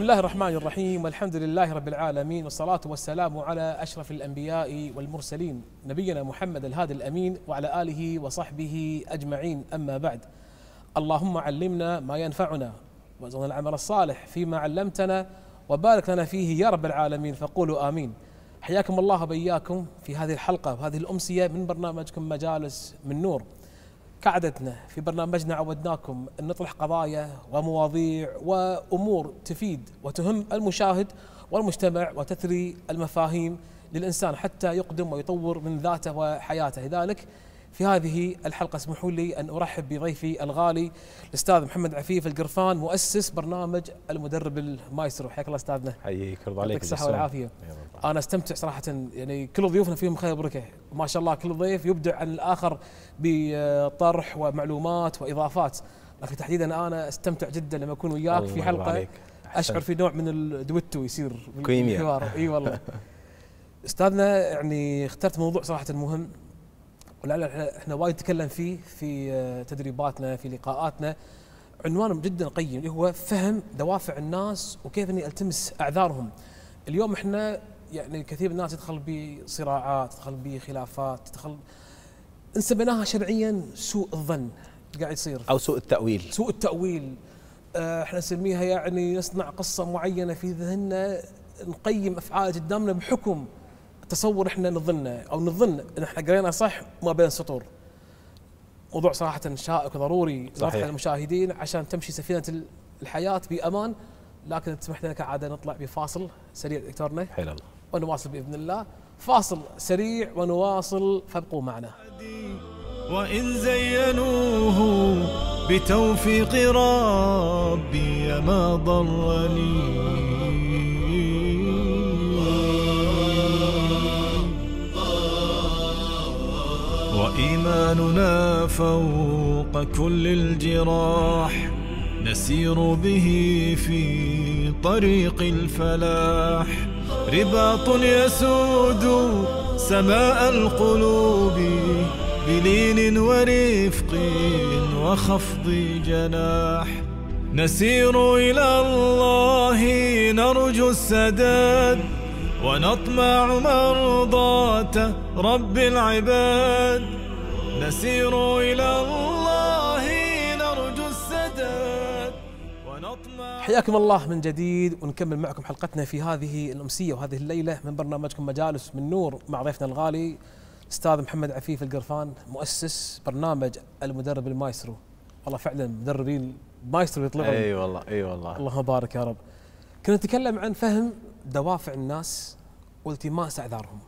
بسم الله الرحمن الرحيم والحمد لله رب العالمين والصلاة والسلام على أشرف الأنبياء والمرسلين نبينا محمد الهادي الأمين وعلى آله وصحبه أجمعين أما بعد اللهم علمنا ما ينفعنا وزغنا العمل الصالح فيما علمتنا وبارك لنا فيه يا رب العالمين فقولوا آمين حياكم الله وبياكم في هذه الحلقة وهذه الأمسية من برنامجكم مجالس من نور كعادتنا في برنامجنا عودناكم أن نطرح قضايا ومواضيع وأمور تفيد وتهم المشاهد والمجتمع وتثري المفاهيم للإنسان حتى يقدم ويطور من ذاته وحياته لذلك في هذه الحلقة اسمحوا لي أن أرحب بضيفي الغالي الأستاذ محمد عفيف القرفان مؤسس برنامج المدرب المايسترو حياك الله أستاذنا حياك الله عليك الصحة والعافية أنا استمتع صراحة يعني كل ضيوفنا فيهم خير وبركة ما شاء الله كل ضيف يبدع عن الآخر بطرح ومعلومات وإضافات لكن تحديدا أنا استمتع جدا لما أكون وياك في حلقة أشعر في نوع من الدوتو يصير كيمياء اي والله استاذنا يعني اخترت موضوع صراحه مهم ولعل احنا وايد نتكلم فيه في آه، تدريباتنا في لقاءاتنا عنوان جدا قيم اللي هو فهم دوافع الناس وكيف اني التمس اعذارهم. اليوم احنا يعني كثير من الناس يدخل بصراعات، تدخل بخلافات، تدخل ان سميناها شرعيا سوء الظن قاعد يصير او سوء التاويل سوء التاويل آه، احنا نسميها يعني نصنع قصه معينه في ذهننا نقيم افعال قدامنا بحكم تصور احنا نظنه او نظن ان احنا قرينا صح ما بين السطور موضوع صراحه شائك وضروري نطرحه للمشاهدين عشان تمشي سفينه الحياه بامان لكن تسمح لنا كعاده نطلع بفاصل سريع دكتورنا حيل الله ونواصل باذن الله فاصل سريع ونواصل فابقوا معنا وإن زينوه بتوفيق ربي ما ضرني أماننا فوق كل الجراح نسير به في طريق الفلاح رباط يسود سماء القلوب بلين ورفق وخفض جناح نسير إلى الله نرجو السداد ونطمع مرضاة رب العباد نسير إلى الله نرجو السداد ونطمع حياكم الله من جديد ونكمل معكم حلقتنا في هذه الأمسية وهذه الليلة من برنامجكم مجالس من نور مع ضيفنا الغالي أستاذ محمد عفيف القرفان مؤسس برنامج المدرب المايسترو والله فعلا مدربين مايسترو يطلعون اي أيوة والله اي أيوة والله اللهم بارك يا رب كنا نتكلم عن فهم دوافع الناس والتماس اعذارهم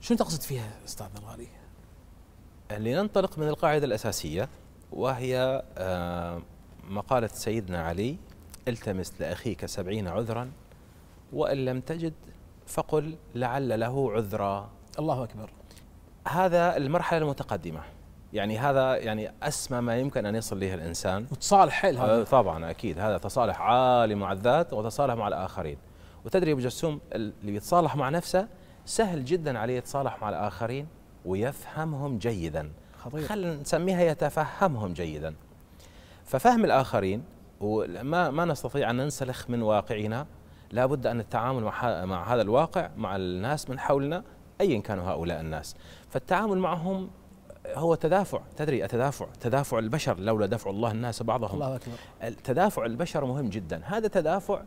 شنو تقصد فيها استاذ الغالي؟ لننطلق من القاعدة الأساسية وهي آه، مقالة سيدنا علي التمس لأخيك سبعين عذرا وإن لم تجد فقل لعل له عذرا الله أكبر هذا المرحلة المتقدمة يعني هذا يعني أسمى ما يمكن أن يصل إليه الإنسان وتصالح حيل هذا آه، طبعا أكيد هذا تصالح عالي مع الذات وتصالح مع الآخرين وتدري أبو جسوم اللي يتصالح مع نفسه سهل جدا عليه يتصالح مع الآخرين ويفهمهم جيدا خطير خلينا نسميها يتفهمهم جيدا ففهم الآخرين وما ما نستطيع أن ننسلخ من واقعنا لابد أن التعامل مع, مع هذا الواقع مع الناس من حولنا أيا كانوا هؤلاء الناس فالتعامل معهم هو تدافع تدري التدافع تدافع البشر لولا دفع الله الناس بعضهم الله أكبر تدافع البشر مهم جدا هذا تدافع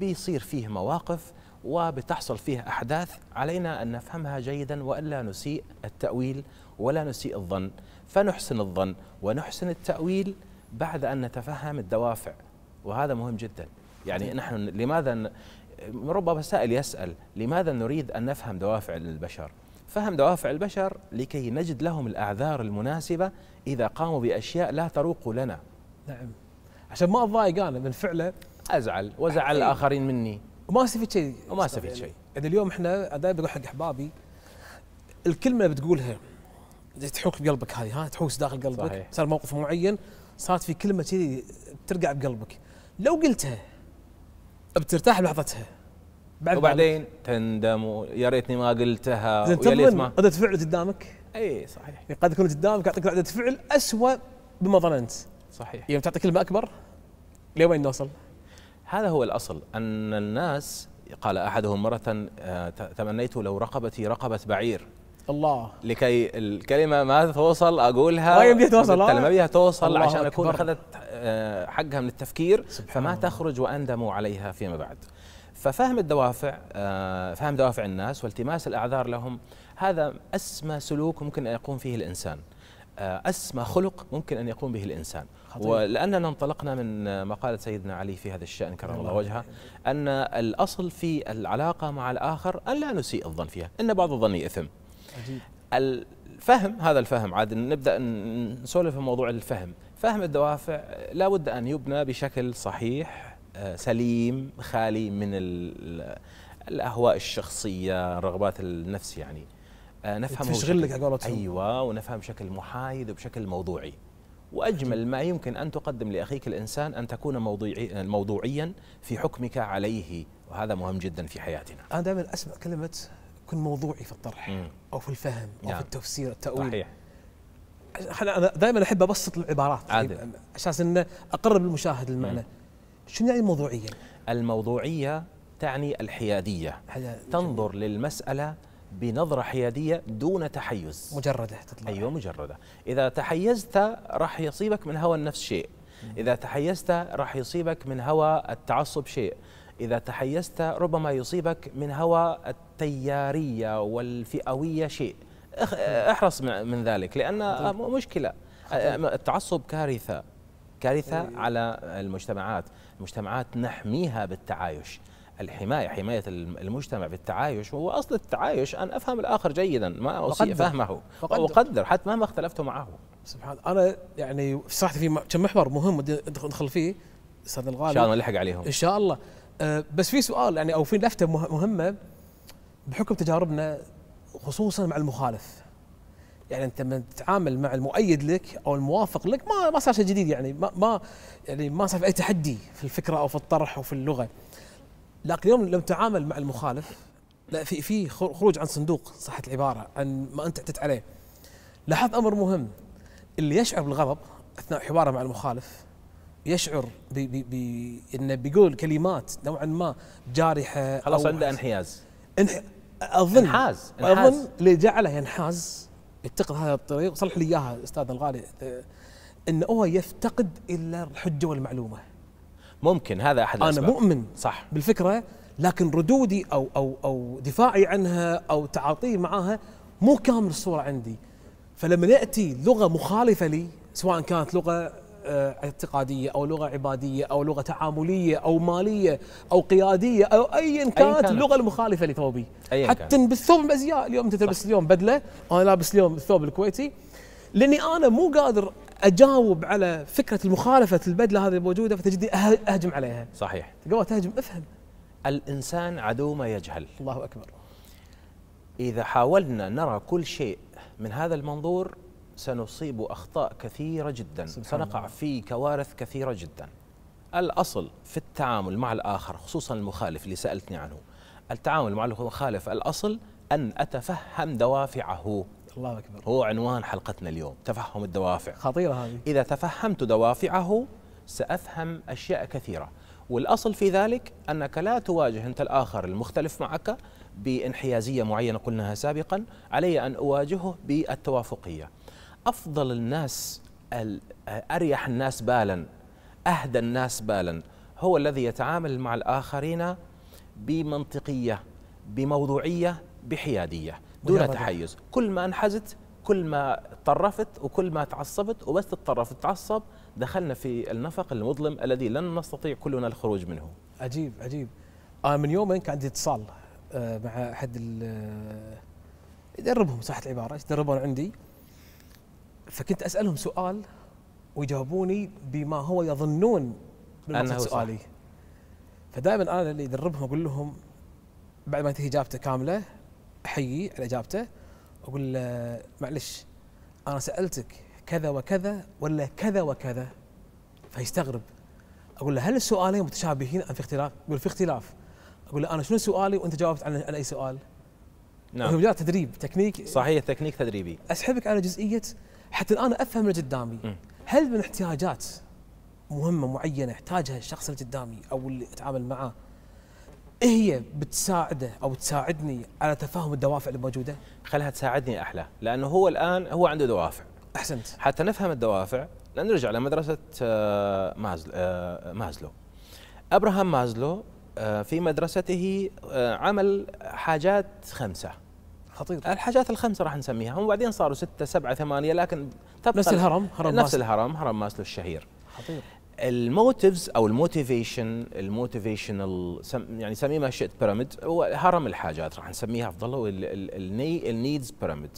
بيصير فيه مواقف وبتحصل فيها أحداث علينا أن نفهمها جيدا وألا نسيء التأويل ولا نسيء الظن فنحسن الظن ونحسن التأويل بعد أن نتفهم الدوافع وهذا مهم جدا يعني نحن لماذا ربما سائل يسأل لماذا نريد أن نفهم دوافع البشر فهم دوافع البشر لكي نجد لهم الأعذار المناسبة إذا قاموا بأشياء لا تروق لنا نعم عشان ما أضايق أنا من فعله أزعل وزعل الآخرين مني وما استفيد شيء وما استفيد يعني شيء يعني اليوم احنا دائما بقول حق احبابي الكلمه اللي بتقولها تحوك بقلبك هذه ها تحوس داخل قلبك صحيح. صار موقف معين صارت في كلمه كذي ترقع بقلبك لو قلتها بترتاح لحظتها بعد وبعدين تندم ويا ريتني ما قلتها ويا ليت ما ردة فعل قدامك اي صحيح يعني قد يكون قدامك يعطيك ردة فعل اسوء بما ظننت صحيح يوم يعني تعطي كلمه اكبر لوين نوصل؟ هذا هو الأصل أن الناس قال أحدهم مرة آه، تمنيت لو رقبتي رقبة بعير الله لكي الكلمة ما توصل أقولها ما يمديها توصل ما آه. بيها توصل عشان أكون أخذت آه، حقها من التفكير فما تخرج وأندموا عليها فيما بعد ففهم الدوافع فهم دوافع الناس والتماس الأعذار لهم هذا أسمى سلوك ممكن أن يقوم فيه الإنسان أسمى خلق ممكن أن يقوم به الإنسان خطير. ولأننا انطلقنا من مقالة سيدنا علي في هذا الشأن كرم الله وجهه أن الأصل في العلاقة مع الآخر أن لا نسيء الظن فيها إن بعض الظن إثم عجيب. الفهم هذا الفهم عاد نبدأ نسولف في موضوع الفهم فهم الدوافع لا بد أن يبنى بشكل صحيح آه، سليم خالي من الأهواء الشخصية رغبات النفس يعني آه، نفهمه تشغل لك ايوه ونفهم بشكل محايد وبشكل موضوعي وأجمل ما يمكن أن تقدم لأخيك الإنسان أن تكون موضوعي موضوعيا في حكمك عليه وهذا مهم جدا في حياتنا أنا دائما أسمع كلمة كن موضوعي في الطرح مم. أو في الفهم أو نعم. في التفسير التأويل صحيح أنا دائما أحب أبسط العبارات عشان طيب، أن أقرب المشاهد للمعنى شنو يعني موضوعيا؟ الموضوعية تعني الحيادية تنظر للمسألة بنظرة حيادية دون تحيز مجردة تطلع أيوة مجردة إذا تحيزت راح يصيبك من هوى النفس شيء إذا تحيزت راح يصيبك من هوى التعصب شيء إذا تحيزت ربما يصيبك من هوى التيارية والفئوية شيء احرص من ذلك لأن مشكلة التعصب كارثة كارثة إيه. على المجتمعات المجتمعات نحميها بالتعايش الحمايه حمايه المجتمع بالتعايش هو اصل التعايش ان افهم الاخر جيدا ما اسيء فهمه واقدر حتى مهما اختلفت معه سبحان انا يعني صراحه في كم محور مهم ندخل فيه استاذ الغالي ان شاء الله نلحق عليهم ان شاء الله أه، بس في سؤال يعني او في لفته مهمه بحكم تجاربنا خصوصا مع المخالف يعني انت لما تتعامل مع المؤيد لك او الموافق لك ما ما صار شيء جديد يعني ما ما يعني ما صار في اي تحدي في الفكره او في الطرح او في اللغه لكن اليوم لو تعامل مع المخالف لا في في خروج عن صندوق صحه العباره عن ما انت اعتدت عليه لاحظ امر مهم اللي يشعر بالغضب اثناء حواره مع المخالف يشعر بي بي بي انه بيقول كلمات نوعا ما جارحه خلاص عنده انحياز انح... اظن انحاز, انحاز. اظن اللي جعله ينحاز يتخذ هذا الطريق صلح لي اياها استاذنا الغالي انه هو يفتقد الى الحجه والمعلومه ممكن هذا احد الاسباب انا مؤمن صح بالفكره لكن ردودي او او او دفاعي عنها او تعاطي معها مو كامل الصوره عندي فلما ياتي لغه مخالفه لي سواء كانت لغه آه، اعتقاديه او لغه عباديه او لغه تعامليه او ماليه او قياديه او ايا كانت اللغه المخالفه لثوبي حتى كانت. بالثوب الازياء اليوم انت تلبس اليوم بدله انا لابس اليوم الثوب الكويتي لاني انا مو قادر اجاوب على فكره المخالفه البدله هذه الموجوده فتجدني أه- اهجم عليها صحيح تقول تهجم افهم الانسان عدو ما يجهل الله اكبر اذا حاولنا نرى كل شيء من هذا المنظور سنصيب اخطاء كثيره جدا سنقع الله. في كوارث كثيره جدا الاصل في التعامل مع الاخر خصوصا المخالف اللي سالتني عنه التعامل مع المخالف الاصل ان اتفهم دوافعه الله اكبر هو عنوان حلقتنا اليوم تفهم الدوافع خطيره هذه اذا تفهمت دوافعه سافهم اشياء كثيره والاصل في ذلك انك لا تواجه انت الاخر المختلف معك بانحيازيه معينه قلناها سابقا علي ان اواجهه بالتوافقيه افضل الناس اريح الناس بالا اهدى الناس بالا هو الذي يتعامل مع الاخرين بمنطقيه بموضوعيه بحياديه دون تحيز كل ما انحزت كل ما تطرفت وكل ما تعصبت وبس تطرف وتتعصب دخلنا في النفق المظلم الذي لن نستطيع كلنا الخروج منه عجيب عجيب انا من يومين كان عندي اتصال آه، مع احد آه، يدربهم صح العبارة يدربون عندي فكنت أسألهم سؤال ويجاوبوني بما هو يظنون من سؤالي فدائما أنا اللي يدربهم أقول لهم بعد ما تنتهي إجابته كاملة احييه على اجابته اقول له معلش انا سالتك كذا وكذا ولا كذا وكذا فيستغرب اقول له هل السؤالين متشابهين ام في اختلاف؟ يقول في اختلاف اقول له انا شنو سؤالي وانت جاوبت عن, عن اي سؤال؟ نعم هو مجرد تدريب تكنيك صحيح تكنيك تدريبي اسحبك على جزئيه حتى الان افهم اللي قدامي هل من احتياجات مهمه معينه يحتاجها الشخص اللي قدامي او اللي اتعامل معاه هي بتساعده او تساعدني على تفهم الدوافع اللي موجوده؟ خلها تساعدني احلى، لانه هو الان هو عنده دوافع. احسنت. حتى نفهم الدوافع نرجع لمدرسه آه، آه، مازلو. ابراهام مازلو آه، في مدرسته عمل حاجات خمسه. خطير. الحاجات الخمسه راح نسميها، هم بعدين صاروا سته سبعه ثمانيه لكن تبقى نفس الهرم هرم نفس الهرم هرم مازلو الشهير. خطير. الموتيفز او الموتيفيشن الموتيفيشنال يعني سميه ما شئت بيراميد هو هرم الحاجات راح نسميها افضل هو النيدز بيراميد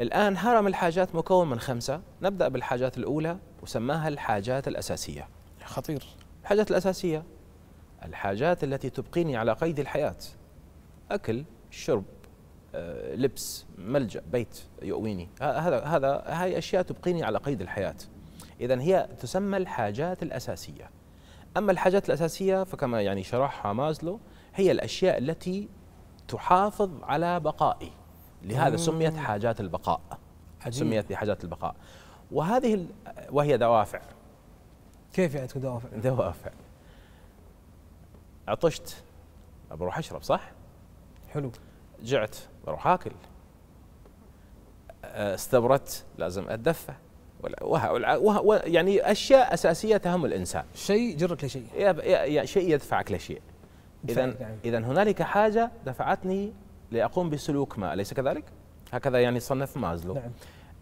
الان هرم الحاجات مكون من خمسه نبدا بالحاجات الاولى وسماها الحاجات الاساسيه خطير الحاجات الاساسيه الحاجات التي تبقيني على قيد الحياه اكل شرب آه، لبس ملجا بيت يؤويني هذا هذا هاي اشياء تبقيني على قيد الحياه إذا هي تسمى الحاجات الأساسية أما الحاجات الأساسية فكما يعني شرحها مازلو هي الأشياء التي تحافظ على بقائي لهذا سميت حاجات البقاء عجيب. سميت بحاجات البقاء وهذه وهي دوافع كيف يعني تكون دوافع؟ دوافع عطشت بروح اشرب صح؟ حلو جعت بروح اكل استبرت لازم اتدفى وه... يعني اشياء اساسيه تهم الانسان شيء يجرك لشيء شيء يدفعك لشيء اذا اذا نعم. هنالك حاجه دفعتني لاقوم بسلوك ما اليس كذلك هكذا يعني صنف مازلو نعم.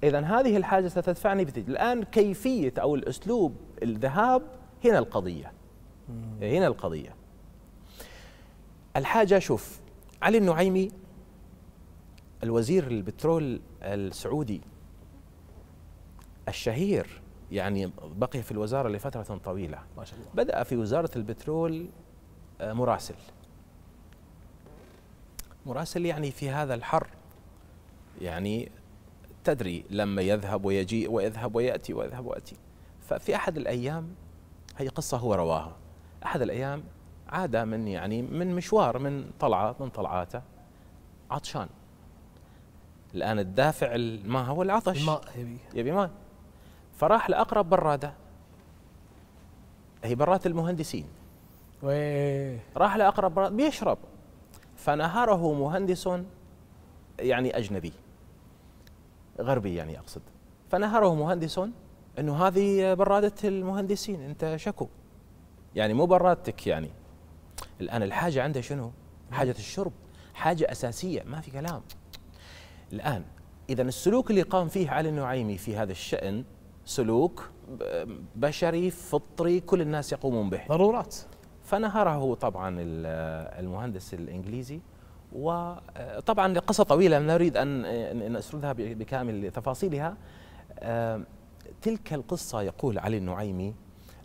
اذا هذه الحاجه ستدفعني بتجد. الان كيفيه او الاسلوب الذهاب هنا القضيه مم. هنا القضيه الحاجه شوف علي النعيمي الوزير البترول السعودي الشهير يعني بقي في الوزارة لفترة طويلة ما شاء الله. بدأ في وزارة البترول آه، مراسل مراسل يعني في هذا الحر يعني تدري لما يذهب ويجيء ويذهب ويأتي ويذهب ويأتي ففي أحد الأيام هي قصة هو رواها أحد الأيام عاد من يعني من مشوار من طلعة من طلعاته عطشان الآن الدافع ما هو العطش الماء يبي يبي ماء فراح لأقرب برادة هي برات المهندسين راح لأقرب برادة بيشرب فنهره مهندس يعني أجنبي غربي يعني أقصد فنهره مهندس أنه هذه برادة المهندسين أنت شكو يعني مو برادتك يعني الآن الحاجة عنده شنو حاجة الشرب حاجة أساسية ما في كلام الآن إذا السلوك اللي قام فيه علي النعيمي في هذا الشأن سلوك بشري فطري كل الناس يقومون به ضرورات فنهره طبعا المهندس الانجليزي وطبعا قصه طويله لا نريد ان نسردها بكامل تفاصيلها تلك القصه يقول علي النعيمي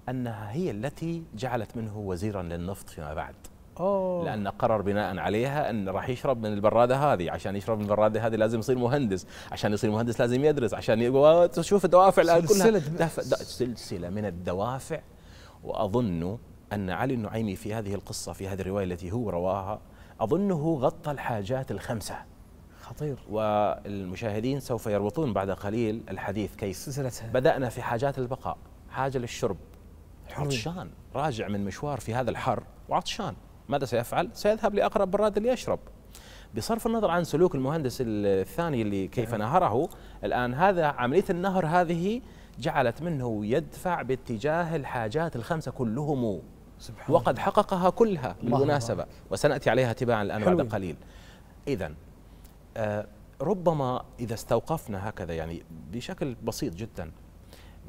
انها هي التي جعلت منه وزيرا للنفط فيما بعد أوه. لأن قرر بناء عليها أن راح يشرب من البرادة هذه عشان يشرب من البرادة هذه لازم يصير مهندس عشان يصير مهندس لازم يدرس عشان تشوف الدوافع الآن كلها دف... د... سلسلة من الدوافع وأظن أن علي النعيمي في هذه القصة في هذه الرواية التي هو رواها أظنه غطى الحاجات الخمسة خطير والمشاهدين سوف يربطون بعد قليل الحديث كيف سلسلتها بدأنا في حاجات البقاء حاجة للشرب عطشان راجع من مشوار في هذا الحر وعطشان ماذا سيفعل؟ سيذهب لأقرب براد ليشرب بصرف النظر عن سلوك المهندس الثاني اللي كيف نعم. نهره الآن هذا عملية النهر هذه جعلت منه يدفع باتجاه الحاجات الخمسة كلهم سبحان وقد حققها كلها بالمناسبة وسنأتي عليها تباعا الآن بعد قليل إذا آه، ربما إذا استوقفنا هكذا يعني بشكل بسيط جدا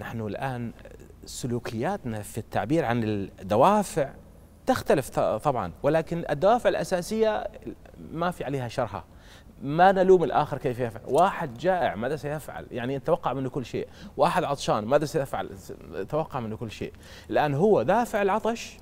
نحن الآن سلوكياتنا في التعبير عن الدوافع تختلف طبعا ولكن الدوافع الأساسية ما في عليها شرها ما نلوم الآخر كيف يفعل واحد جائع ماذا سيفعل يعني يتوقع منه كل شيء واحد عطشان ماذا سيفعل يتوقع منه كل شيء الآن هو دافع العطش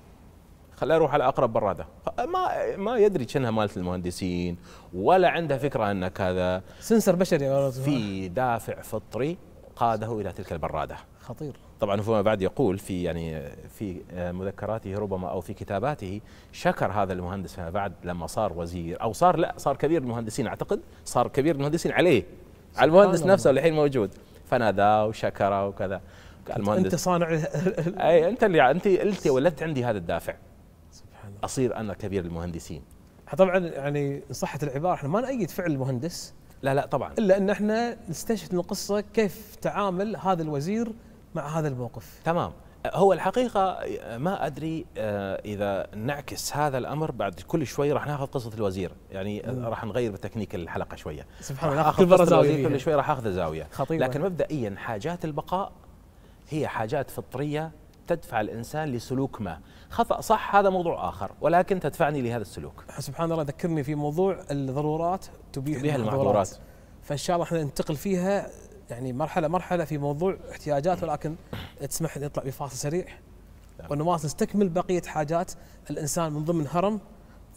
خلاه يروح على اقرب براده ما ما يدري كانها مالت المهندسين ولا عنده فكره ان كذا سنسر بشري في دافع فطري قاده الى تلك البراده خطير طبعا هو بعد يقول في يعني في آه، مذكراته ربما او في كتاباته شكر هذا المهندس فيما بعد لما صار وزير او صار لا صار كبير المهندسين اعتقد صار كبير المهندسين عليه على المهندس نفسه اللي الحين موجود فناداه وشكره وكذا قال انت صانع اي انت اللي انت قلت ولدت عندي هذا الدافع سبحان الله اصير انا كبير المهندسين طبعا يعني صحة العباره احنا ما نأيد فعل المهندس لا لا طبعا الا ان احنا نستشهد من القصه كيف تعامل هذا الوزير مع هذا الموقف تمام هو الحقيقة ما أدري آه، إذا نعكس هذا الأمر بعد كل شوي راح ناخذ قصة الوزير يعني راح نغير بتكنيك الحلقة شوية سبحان الله كل مرة زاوية كل شوي راح أخذ زاوية خطيبة. لكن مبدئيا حاجات البقاء هي حاجات فطرية تدفع الانسان لسلوك ما، خطا صح هذا موضوع اخر، ولكن تدفعني لهذا السلوك. سبحان الله ذكرني في موضوع الضرورات تبيح, تبيح المحظورات. فان شاء الله احنا ننتقل فيها يعني مرحله مرحله في موضوع احتياجات ولكن تسمح لي نطلع بفاصل سريع نعم. والنواصل نستكمل بقيه حاجات الانسان من ضمن هرم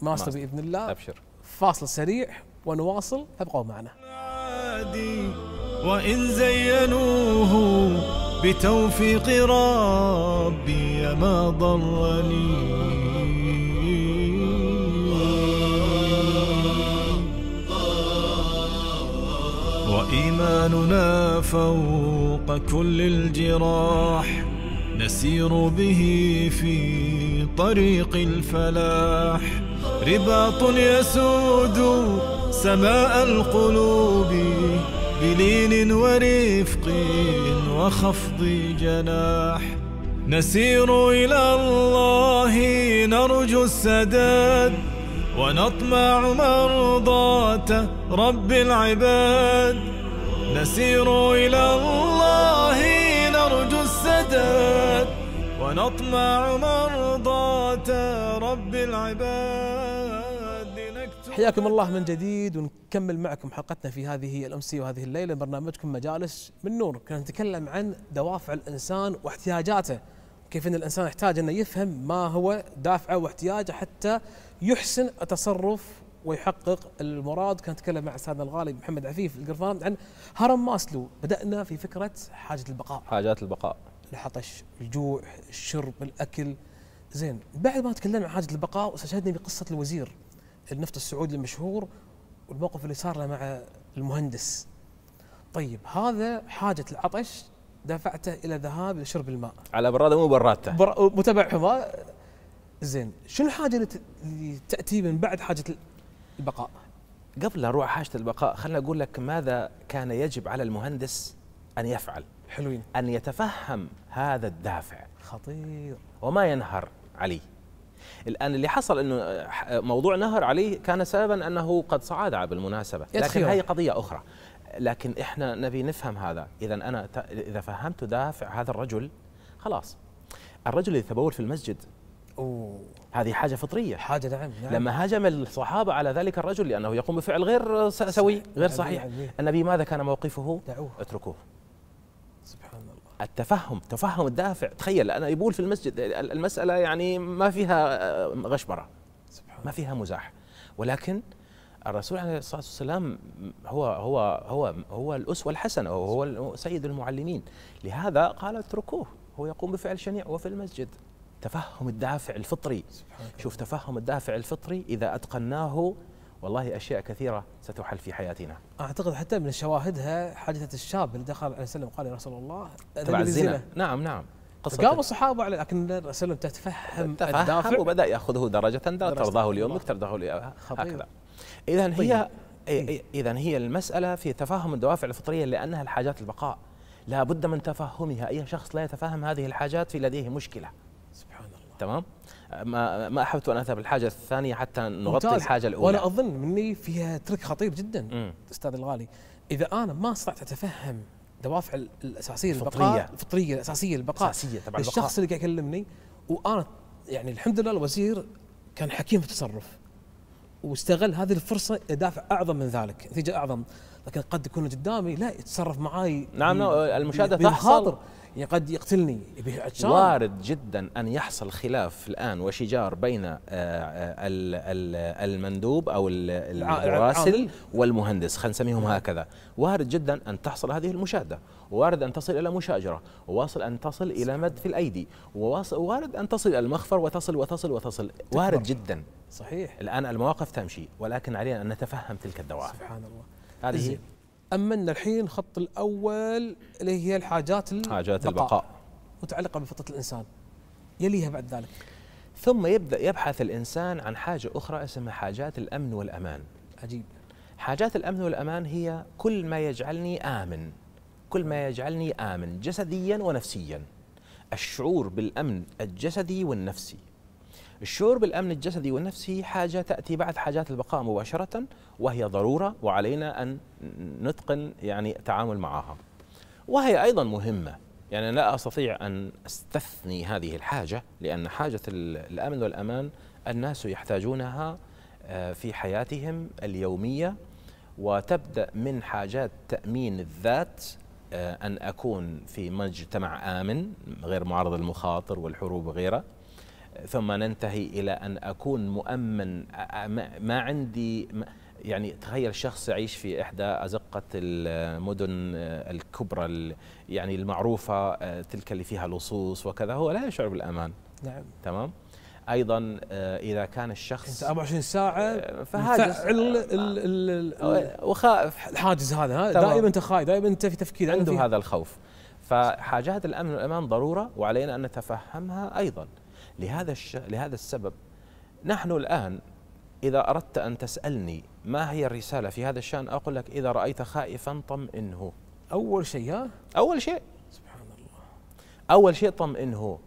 ماستر باذن الله ابشر فاصل سريع ونواصل فابقوا معنا وإن زينوه بتوفيق ربي ما ضرني إيماننا فوق كل الجراح نسير به في طريق الفلاح رباط يسود سماء القلوب بلين ورفق وخفض جناح نسير إلى الله نرجو السداد ونطمع مرضاة رب العباد نسير إلى الله نرجو السداد ونطمع مرضاة رب العباد حياكم الله من جديد ونكمل معكم حلقتنا في هذه الأمسية وهذه الليلة برنامجكم مجالس من نور كنا نتكلم عن دوافع الإنسان واحتياجاته كيف ان الانسان يحتاج انه يفهم ما هو دافعه واحتياجه حتى يحسن التصرف ويحقق المراد كان نتكلم مع استاذنا الغالي محمد عفيف القرفان عن هرم ماسلو بدانا في فكره حاجه البقاء حاجات البقاء العطش الجوع الشرب الاكل زين بعد ما تكلمنا عن حاجه البقاء وشهدنا بقصه الوزير النفط السعودي المشهور والموقف اللي صار له مع المهندس طيب هذا حاجه العطش دفعته الى ذهاب لشرب الماء على براده مو برادته بر... متبعهم زين شنو الحاجه اللي تاتي من بعد حاجه البقاء قبل لا اروح حاجه البقاء خلنا اقول لك ماذا كان يجب على المهندس ان يفعل حلوين ان يتفهم هذا الدافع خطير وما ينهر عليه الان اللي حصل انه موضوع نهر عليه كان سببا انه قد صعد بالمناسبه لكن هي قضيه اخرى لكن احنا نبي نفهم هذا اذا انا اذا فهمت دافع هذا الرجل خلاص الرجل اللي تبول في المسجد أوه. هذه حاجة فطرية حاجة نعم, نعم. لما هاجم الصحابة على ذلك الرجل لأنه يقوم بفعل غير سوي غير صحيح النبي ماذا كان موقفه دعوه اتركوه سبحان الله التفهم تفهم الدافع تخيل أنا يبول في المسجد المسألة يعني ما فيها آه، غشبرة سبحان ما فيها مزاح ولكن الرسول عليه الصلاه والسلام هو هو هو هو الاسوه الحسنه وهو سيد المعلمين لهذا قال اتركوه هو يقوم بفعل شنيع وفي المسجد تفهم الدافع الفطري شوف تفهم الدافع الفطري إذا أتقناه والله أشياء كثيرة ستحل في حياتنا أعتقد حتى من شواهدها حادثة الشاب اللي دخل عليه وسلم قال يا رسول الله تبع الزنا نعم نعم قصة قام الصحابة على لكن الرسول تتفهم تفهم الدافع وبدأ يأخذه درجة درجة ترضاه اليوم ترضاه هكذا إذا هي طيب. إذا هي المسألة في تفهم الدوافع الفطرية لأنها الحاجات البقاء لا بد من تفهمها أي شخص لا يتفهم هذه الحاجات في لديه مشكلة تمام ما ما احبت ان اذهب الحاجه الثانيه حتى نغطي ممتاز. الحاجه الاولى وانا اظن مني فيها ترك خطير جدا استاذ الغالي اذا انا ما استطعت اتفهم دوافع الاساسيه البقاء الفطريه الاساسيه البقاء الاساسيه تبع البقاء الشخص اللي قاعد يكلمني وانا يعني الحمد لله الوزير كان حكيم في التصرف واستغل هذه الفرصه دافع اعظم من ذلك نتيجه اعظم لكن قد يكون قدامي لا يتصرف معاي نعم, نعم، المشاهده تحصل يعني قد يقتلني وارد جدا ان يحصل خلاف الان وشجار بين آه، آه، المندوب او الراسل والمهندس خلينا نسميهم نعم. هكذا وارد جدا ان تحصل هذه المشاده وارد ان تصل الى مشاجره وواصل ان تصل الى مد في الايدي وارد ان تصل الى المخفر وتصل وتصل وتصل وارد جدا صحيح الان المواقف تمشي ولكن علينا ان نتفهم تلك الدوافع سبحان الله هذه اما الحين الخط الاول اللي هي الحاجات البقاء حاجات البقاء متعلقه بفطره الانسان يليها بعد ذلك ثم يبدا يبحث الانسان عن حاجه اخرى اسمها حاجات الامن والامان عجيب حاجات الامن والامان هي كل ما يجعلني امن كل ما يجعلني امن جسديا ونفسيا الشعور بالامن الجسدي والنفسي الشعور بالامن الجسدي والنفسي حاجه تاتي بعد حاجات البقاء مباشره وهي ضروره وعلينا ان نتقن يعني التعامل معها. وهي ايضا مهمه يعني لا استطيع ان استثني هذه الحاجه لان حاجه الامن والامان الناس يحتاجونها آه، في حياتهم اليوميه وتبدا من حاجات تامين الذات آه، ان اكون في مجتمع امن غير معرض للمخاطر والحروب وغيرها ثم ننتهي إلى أن أكون مؤمن ما عندي يعني تخيل شخص يعيش في إحدى أزقة المدن آه، الكبرى يعني المعروفة آه، تلك اللي فيها لصوص وكذا هو لا يشعر بالأمان نعم تمام ايضا آه، اذا كان الشخص انت 24 ساعه فهذا وخائف الحاجز هذا دائما انت خايف دائما انت في تفكير عنده هذا الخوف فحاجات الامن والامان ضروره وعلينا ان نتفهمها ايضا لهذا الش... لهذا السبب نحن الآن إذا أردت أن تسألني ما هي الرسالة في هذا الشأن أقول لك إذا رأيت خائفا طمئنه أول شيء ها؟ أول شيء سبحان الله أول شيء طمئنه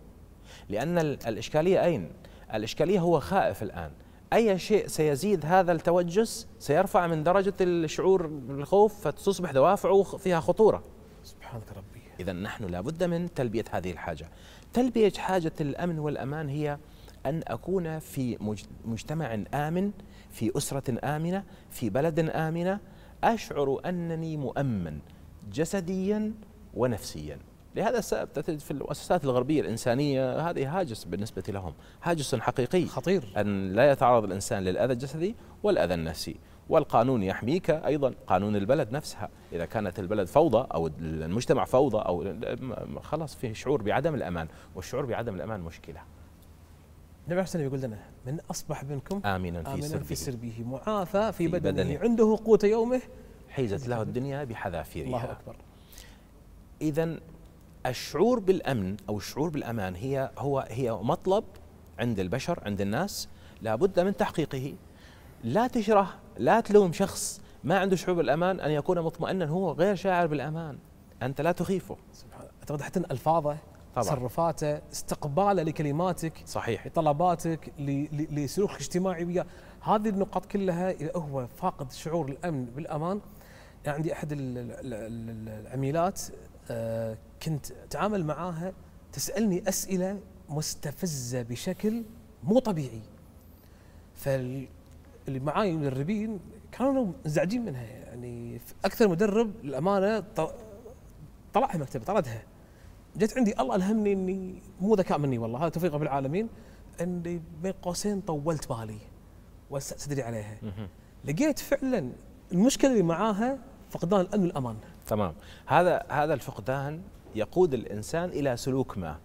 لأن الإشكالية أين؟ الإشكالية هو خائف الآن أي شيء سيزيد هذا التوجس سيرفع من درجة الشعور بالخوف فتصبح دوافعه فيها خطورة سبحانك ربي إذا نحن لابد من تلبية هذه الحاجة تلبية حاجة الأمن والأمان هي أن أكون في مجتمع آمن في أسرة آمنة في بلد آمنة أشعر أنني مؤمن جسديا ونفسيا لهذا السبب تجد في المؤسسات الغربيه الانسانيه هذه هاجس بالنسبه لهم، هاجس حقيقي خطير ان لا يتعرض الانسان للاذى الجسدي والاذى النفسي، والقانون يحميك أيضا قانون البلد نفسها إذا كانت البلد فوضى أو المجتمع فوضى أو خلاص فيه شعور بعدم الأمان والشعور بعدم الأمان مشكلة النبي عليه يقول لنا من أصبح منكم آمنا في, آمنا سربه, في سربه معافى في, في بدنه, بدنه عنده قوت يومه حيزت له الدنيا بحذافيرها الله أكبر إذا الشعور بالأمن أو الشعور بالأمان هي هو هي مطلب عند البشر عند الناس لابد من تحقيقه لا تشره لا تلوم شخص ما عنده شعور بالامان ان يكون مطمئنا هو غير شاعر بالامان انت لا تخيفه سبحان اعتقد حتى الفاظه طبعا. تصرفاته استقباله لكلماتك صحيح لطلباتك لسلوك اجتماعي وياه هذه النقاط كلها اذا هو فاقد شعور الامن بالامان عندي احد العميلات آه، كنت اتعامل معاها تسالني اسئله مستفزه بشكل مو طبيعي فال اللي معاي مدربين كانوا منزعجين منها يعني اكثر مدرب للامانه طلعها مكتبي طردها جت عندي الله الهمني اني مو ذكاء مني والله هذا توفيق رب العالمين اني بين قوسين طولت بالي وسأتدري عليها لقيت فعلا المشكله اللي معاها فقدان الامن والامان تمام هذا هذا الفقدان يقود الانسان الى سلوك ما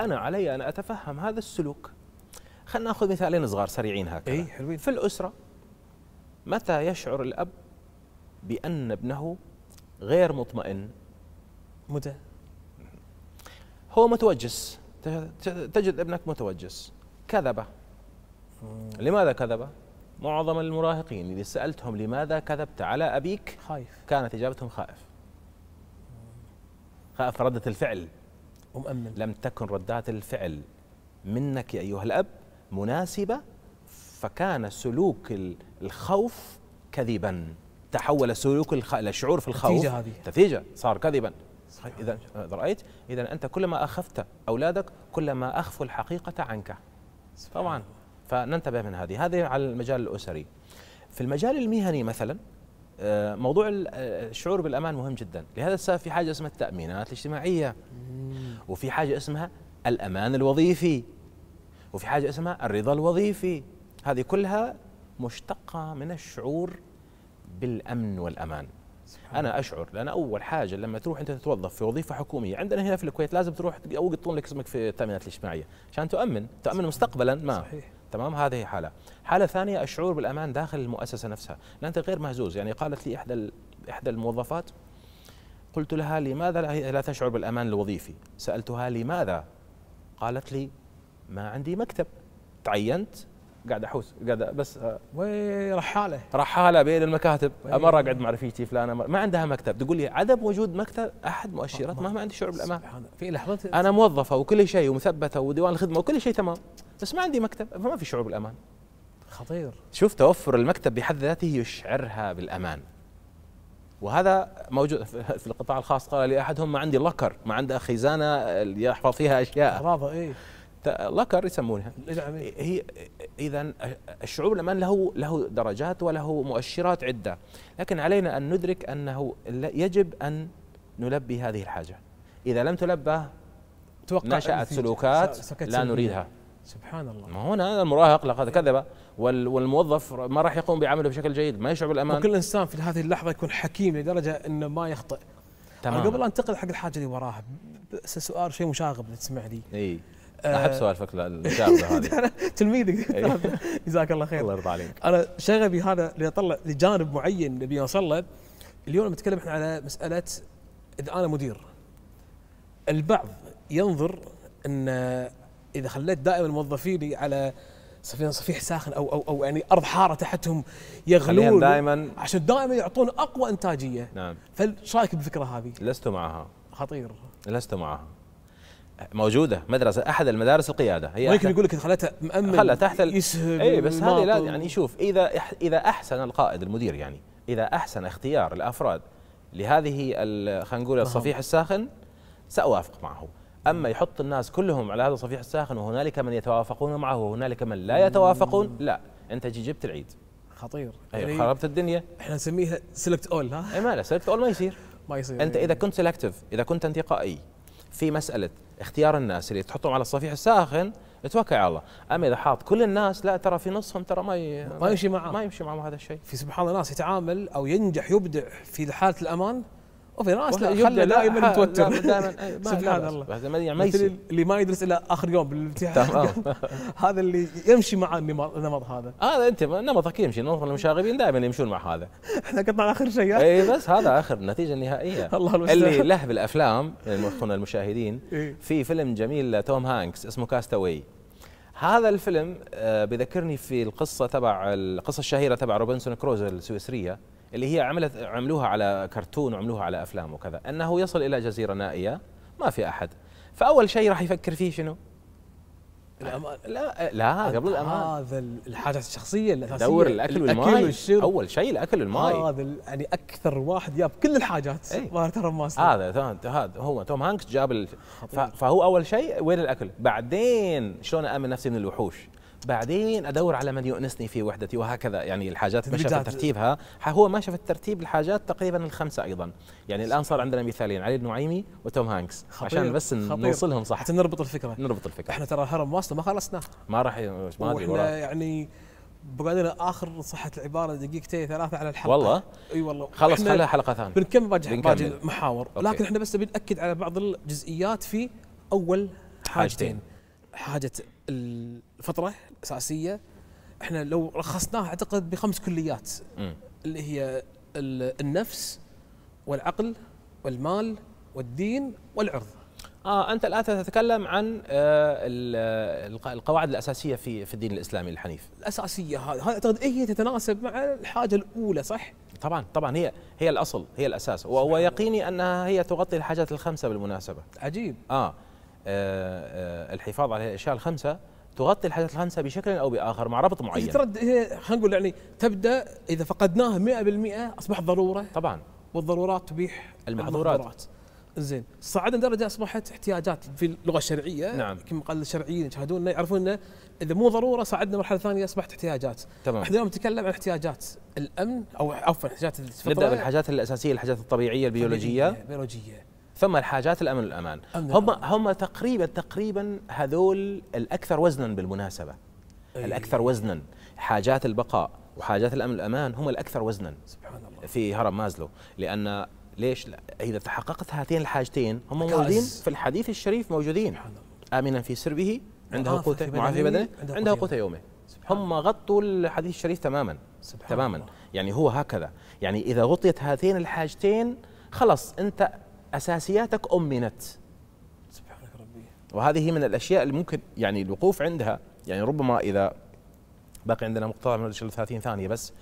انا علي ان اتفهم هذا السلوك خلينا ناخذ مثالين صغار سريعين هكذا اي حلوين في الاسره متى يشعر الاب بان ابنه غير مطمئن متى هو متوجس تجد ابنك متوجس كذب لماذا كذب معظم المراهقين اذا سالتهم لماذا كذبت على ابيك خايف كانت اجابتهم خائف خائف رده الفعل ومؤمن لم تكن ردات الفعل منك يا ايها الاب مناسبة فكان سلوك الخوف كذبا تحول سلوك الشعور في الخوف نتيجة هذه نتيجة صار كذبا إذا رأيت إذا أنت كلما أخفت أولادك كلما أخفوا الحقيقة عنك طبعا فننتبه من هذه هذه على المجال الأسري في المجال المهني مثلا آه، موضوع آه، الشعور بالامان مهم جدا لهذا السبب في حاجه اسمها التامينات الاجتماعيه وفي حاجه اسمها الامان الوظيفي وفي حاجة اسمها الرضا الوظيفي هذه كلها مشتقة من الشعور بالأمن والأمان أنا أشعر لأن أول حاجة لما تروح أنت تتوظف في وظيفة حكومية عندنا هنا في الكويت لازم تروح أو يقطون لك اسمك في التأمينات الاجتماعية عشان تؤمن تؤمن مستقبلا ما صحيح. تمام هذه حالة حالة ثانية الشعور بالأمان داخل المؤسسة نفسها لأن أنت غير مهزوز يعني قالت لي إحدى إحدى الموظفات قلت لها لماذا لا تشعر بالأمان الوظيفي سألتها لماذا قالت لي ما عندي مكتب تعينت قاعد احوس قاعد بس وي رحاله رحاله بين المكاتب مره اقعد مع رفيقتي فلانه ما عندها مكتب تقول لي عدم وجود مكتب احد مؤشرات مهما عندي شعور بالامان في لحظه انا موظفه وكل شيء ومثبته وديوان الخدمه وكل شيء تمام بس ما عندي مكتب فما في شعور بالامان خطير شوف توفر المكتب بحد ذاته يشعرها بالامان وهذا موجود في القطاع الخاص قال لي احدهم ما عندي لوكر ما عنده خزانه يحفظ فيها اشياء ايه لاكر يسمونها نعم. هي اذا الشعوب الامان له له درجات وله مؤشرات عده لكن علينا ان ندرك انه يجب ان نلبي هذه الحاجه اذا لم تلبى توقع نشات سلوكات لا نريدها سبحان الله ما هنا المراهق لقد كذب والموظف ما راح يقوم بعمله بشكل جيد ما يشعر بالامان وكل انسان في هذه اللحظه يكون حكيم لدرجه انه ما يخطئ تمام قبل انتقل حق الحاجه اللي وراها سؤال شيء مشاغب تسمع لي اي أه، احب سوالفك هذه تلميذك إيه. طيب. جزاك الله خير الله يرضى عليك انا شغفي هذا اللي اطلع لجانب معين نبي نوصل له اليوم نتكلم احنا على مساله اذا انا مدير البعض ينظر ان اذا خليت دائما موظفيني على صفين صفيح ساخن او او او يعني ارض حاره تحتهم يغلون دائما عشان دائما يعطون اقوى انتاجيه نعم فايش رايك بالفكره هذه؟ لست معها خطير لست معها موجوده مدرسه احد المدارس القياده هي ممكن يقول لك خلتها مأمن خلها تحت ال... اي بس هذه لا يعني شوف اذا اذا احسن القائد المدير يعني اذا احسن اختيار الافراد لهذه خلينا نقول الصفيح الساخن سأوافق معه أما يحط الناس كلهم على هذا الصفيح الساخن وهنالك من يتوافقون معه وهنالك من لا يتوافقون لا أنت جبت العيد خطير أيوة يعني خربت الدنيا احنا نسميها سلكت اول ها؟ اي ما لا سلكت اول ما يصير ما يصير انت اذا كنت سلكتف اذا كنت انتقائي في مساله اختيار الناس اللي تحطهم على الصفيح الساخن توكل على الله اما اذا حاط كل الناس لا ترى في نصهم ترى ما ي... ما يمشي معه ما يمشي معه هذا الشيء في سبحان الله ناس يتعامل او ينجح يبدع في حاله الامان وفيراس لا يبدا دائما متوتر دائما سبحان الله ما يعني مثل اللي ما يدرس الا اخر يوم بالامتحان هذا اللي يمشي مع النمط هذا هذا انت نمطك يمشي نمط المشاغبين دائما يمشون مع هذا احنا قطعنا اخر شيء اي بس هذا اخر النتيجه النهائيه الله المستعان اللي له بالافلام اخونا المشاهدين في فيلم جميل لتوم هانكس اسمه كاستاوي هذا الفيلم آه، بيذكرني في القصه تبع القصه الشهيره تبع روبنسون كروز السويسريه اللي هي عملت عملوها على كرتون وعملوها على افلام وكذا انه يصل الى جزيره نائيه ما في احد فاول شيء راح يفكر فيه شنو؟ الأمان. لا لا قبل الامان هذا الحاجات الشخصيه الاساسيه دور الاكل والماء اول شيء الاكل والماء هذا يعني اكثر واحد جاب كل الحاجات مال ترم هذا هذا هو توم هانكس جاب فهو اول شيء وين الاكل بعدين شلون امن نفسي من الوحوش بعدين ادور على من يؤنسني في وحدتي وهكذا يعني الحاجات اللي شفت ترتيبها هو ما شاف ترتيب الحاجات تقريبا الخمسه ايضا يعني الان صار عندنا مثالين علي النعيمي وتوم هانكس خطير عشان بس خطير نوصلهم صح حتى نربط الفكره نربط الفكره احنا ترى الهرم واصله ما خلصناه ما راح ما ادري يعني بقينا اخر صحه العباره دقيقتين ثلاثه على الحلقه والله اي والله خلص خليها حلقه ثانيه بنكمل باقي باقي المحاور أوكي. لكن احنا بس نبي ناكد على بعض الجزئيات في اول حاجتين, حاجتين. حاجه الفتره الاساسيه احنا لو رخصناها اعتقد بخمس كليات اللي هي النفس والعقل والمال والدين والعرض اه انت الان تتكلم عن آه القواعد الاساسيه في في الدين الاسلامي الحنيف الاساسيه هذه اعتقد هي تتناسب مع الحاجه الاولى صح طبعا طبعا هي هي الاصل هي الاساس ويقيني انها هي تغطي الحاجات الخمسه بالمناسبه عجيب اه آه، آه، الحفاظ على الاشياء الخمسه تغطي الحاجات الخمسه بشكل او باخر مع ربط معين. هي ترد هي خلينا نقول يعني تبدا اذا فقدناها 100% اصبحت ضروره. طبعا. والضرورات تبيح المحظورات. زين صعدنا درجه اصبحت احتياجات في اللغه الشرعيه نعم كما قال الشرعيين يشاهدوننا يعرفون انه اذا مو ضروره صعدنا مرحله ثانيه اصبحت احتياجات تمام احنا اليوم نتكلم عن احتياجات الامن او عفوا احتياجات الفطره نبدا بالحاجات الاساسيه الحاجات الطبيعيه البيولوجيه البيولوجيه ثم الحاجات الامن والامان هم هم تقريبا تقريبا هذول الاكثر وزنا بالمناسبه أيه. الاكثر وزنا حاجات البقاء وحاجات الامن والامان هم الاكثر وزنا سبحان الله في هرم مازلو لان ليش لا اذا تحققت هاتين الحاجتين هم موجودين في الحديث الشريف موجودين سبحان الله. امنا في سربه عنده آه، قوته معافي بدنه عنده قوته يومه هم غطوا الحديث الشريف تماما سبحان تماما الله. يعني هو هكذا يعني اذا غطيت هاتين الحاجتين خلص انت اساسياتك امنت سبحانك ربي وهذه من الاشياء اللي ممكن يعني الوقوف عندها يعني ربما اذا باقي عندنا مقطوع من 30 ثانيه بس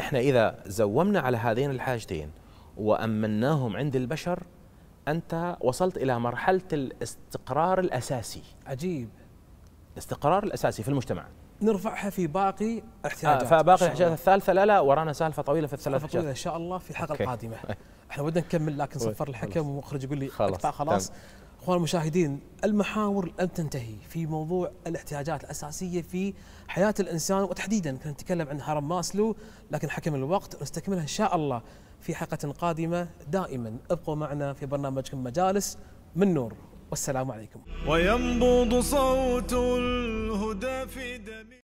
احنا اذا زومنا على هذين الحاجتين وامناهم عند البشر انت وصلت الى مرحله الاستقرار الاساسي عجيب الاستقرار الاساسي في المجتمع نرفعها في باقي احتياجات آه فباقي الاحتياجات الثالثه لا لا ورانا سالفه طويله في الثلاث سالفه طويله ان شاء الله في الحلقه القادمه احنا ودنا نكمل لكن صفر الحكم والمخرج يقول لي خلاص خلاص اخوان المشاهدين المحاور لم تنتهي في موضوع الاحتياجات الاساسيه في حياه الانسان وتحديدا كنا نتكلم عن هرم ماسلو لكن حكم الوقت نستكملها ان شاء الله في حلقه قادمه دائما ابقوا معنا في برنامجكم مجالس من نور والسلام عليكم وينبض صوت الهدى في دمي